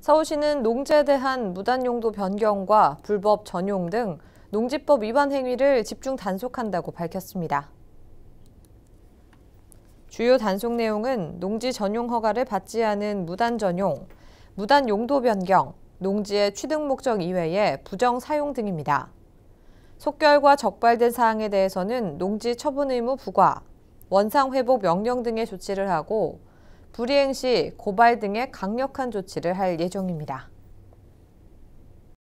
서울시는 농지에 대한 무단용도 변경과 불법 전용 등 농지법 위반 행위를 집중 단속한다고 밝혔습니다. 주요 단속 내용은 농지 전용 허가를 받지 않은 무단 전용, 무단 용도 변경, 농지의 취득 목적 이외에 부정 사용 등입니다. 속결과 적발된 사항에 대해서는 농지 처분 의무 부과, 원상 회복 명령 등의 조치를 하고 불이행 시 고발 등의 강력한 조치를 할 예정입니다.